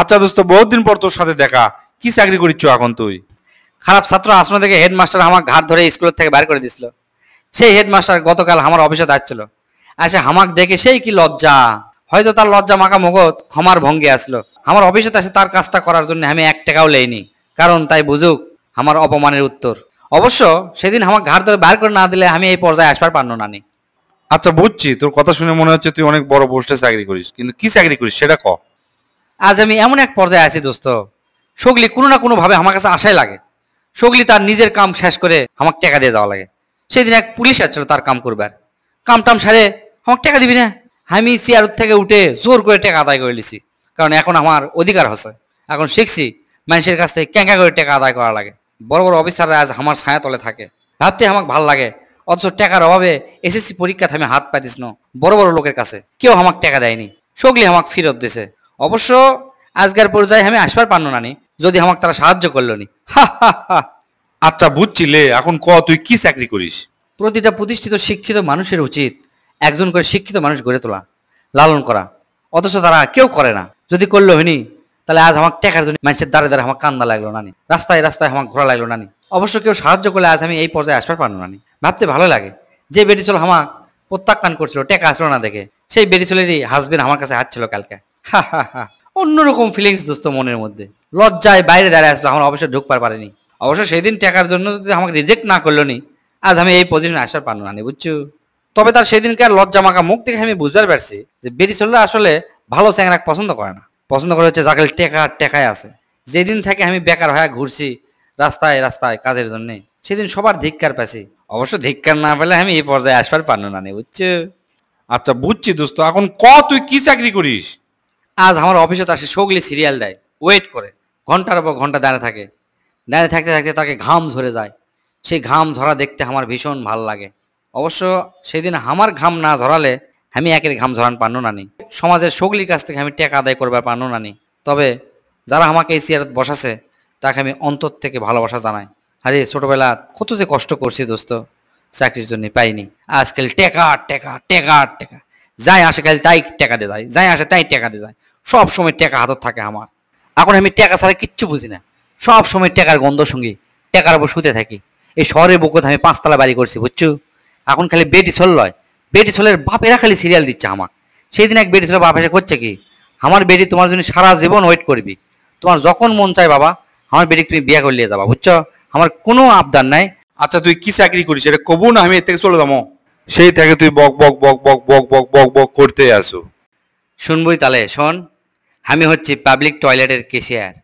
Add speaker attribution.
Speaker 1: আচ্ছা দোস্ত বহুদিন পর তোর সাথে দেখা কি চাকরি করিচ্ছ এখন তুই খারাপ ছাত্র আসন থেকে হেডমাস্টার আমার ঘাট ধরে স্কুলের থেকে বার করে দিছিল সেই হেডমাস্টার গতকাল আমার অফিসে দাঁড়ছিল আসে হামাক দেখে সেই কি লজ্জা হয়তো তার লজ্জা মাখা মগত ক্ষমার ভঙ্গে আসলো আমার অফিসে আসে তার কাজটা করার জন্য আমি এক টাকাও লেইনি কারণ তাই বুঝুক আমার অপমানের উত্তর অবশ্য সেদিন আমার ঘাট ধরে বার করে না দিলে আমি এই পর্যায়ে আসবার পারল না নি আচ্ছা বুঝছি তোর কথা শুনে মনে হচ্ছে তুই অনেক বড় পোস্টে চাকরি করিস কিন্তু কি চাকরি করিস সেটা ক আজ আমি এমন এক পর্যায়ে আছি দোস্ত সগলি কোনো না কোনোভাবে আমার কাছে আশাই লাগে সগলি তার নিজের কাম শেষ করে আমাকে টাকা দিয়ে যাওয়া লাগে সেদিন এক পুলিশ আসছিল তার কাম করবার কাম টাম সারে আমাকে টাকা দিবি না আমি চেয়ার থেকে উঠে জোর করে টাকা আদায় করে নিছি কারণ এখন আমার অধিকার হচ্ছে এখন শিখছি মানুষের কাছ থেকে ক্যাঁকা করে টাকা আদায় করা লাগে বড় বড় অফিসাররা আজ আমার ছায়া তলে থাকে ভাবতে আমার ভাল লাগে অথচ টাকার অভাবে এসএসসি পরীক্ষা থামে হাত পাতিস ন বড় বড় লোকের কাছে কেউ আমাকে টাকা দেয়নি সগলি আমাকে ফেরত দিছে অবশ্য আজকের পর্যায়ে আমি আসবার পারল না নি যদি আমাকে তারা সাহায্য করলো নি আচ্ছা বুঝছিলে এখন ক তুই কি চাকরি করিস প্রতিটা প্রতিষ্ঠিত শিক্ষিত মানুষের উচিত একজন করে শিক্ষিত মানুষ গড়ে তোলা লালন করা অথচ তারা কেউ করে না যদি করলো হয়নি তাহলে আজ আমাকে টেকার জন্য মানুষের দ্বারে দ্বারে আমার কান্দা লাগলো নানি রাস্তায় রাস্তায় আমার ঘোরা লাগলো নানি অবশ্য কেউ সাহায্য করলে আজ আমি এই পর্যায়ে আসবার পারলো নানি ভাবতে ভালো লাগে যে বেটি ছিল আমার প্রত্যাখ্যান করছিল টেকা আসলো না দেখে সেই বেটি চলেরই হাজবেন্ড আমার কাছে হাঁটছিল কালকে হা হা হা অন্যরকম ফিলিংস দোস্ত মনের মধ্যে লজ্জায় বাইরে দাঁড়ায় আসলো আমার অবশ্য ঢুকবার পারেনি অবশ্য সেদিন টাকার জন্য যদি আমাকে রিজেক্ট না করলো নি আজ আমি এই পজিশনে আসার পারল না বুঝছো তবে তার সেদিনকার লজ্জা মাখা মুখ থেকে আমি বুঝতে পারছি যে চললে আসলে ভালো চ্যাংরাক পছন্দ করে না পছন্দ করে হচ্ছে যাকে টেকা টেকায় আছে যেদিন থেকে আমি বেকার হয়ে ঘুরছি রাস্তায় রাস্তায় কাজের জন্যে সেদিন সবার ধিক্কার পাইছি অবশ্য ধিক্কার না পেলে আমি এই পর্যায়ে আসবার পারল না বুঝছো আচ্ছা বুঝছি দোস্ত এখন ক তুই কি চাকরি করিস আজ আমার অফিসে আসে সগলি সিরিয়াল দেয় ওয়েট করে ঘন্টার পর ঘন্টা দাঁড়িয়ে থাকে দাঁড়িয়ে থাকতে থাকতে তাকে ঘাম ঝরে যায় সেই ঘাম ঝরা দেখতে আমার ভীষণ ভালো লাগে অবশ্য সেদিন আমার ঘাম না ঝরালে আমি একের ঘাম ঝরান পানো না নি সমাজের সকলির কাছ থেকে আমি টেকা আদায় করবার পানো না নি তবে যারা আমাকে এই চেয়ার বসাছে তাকে আমি অন্তর থেকে ভালোবাসা জানাই আরে ছোটোবেলা কত যে কষ্ট করছি দোস্ত চাকরির জন্য পাইনি আজকাল টেকা টেকা টেকা টেকা যাই আসে কাল তাই টেকা দিয়ে যায় যাই আসে তাই টেকা দিয়ে যায় সব সময় টাকা হাতত থাকে আমার এখন আমি টাকা ছাড়া কিচ্ছু বুঝি না সব সময় টাকার গন্ধ সঙ্গে টাকার উপর শুতে থাকি এই শহরে বুকত আমি পাঁচতলা বাড়ি করছি বুঝছো এখন খালি বেটি সোল লয় বেটি সোলের বাপেরা খালি সিরিয়াল দিচ্ছে আমার সেই দিন এক বেটি সোলের বাপ এসে করছে কি আমার বেটি তোমার জন্য সারা জীবন ওয়েট করবি তোমার যখন মন চায় বাবা আমার বেটি তুমি বিয়ে করলিয়ে যাবা বুঝছো আমার কোনো আবদার নাই আচ্ছা তুই কি চাকরি করিস এটা কবু না আমি এর থেকে চলে যাবো সেই থেকে তুই বক বক বক বক বক বক বক বক করতে আসো শুনবই তাহলে শোন আমি হচ্ছি পাবলিক টয়লেটের কেশিয়ার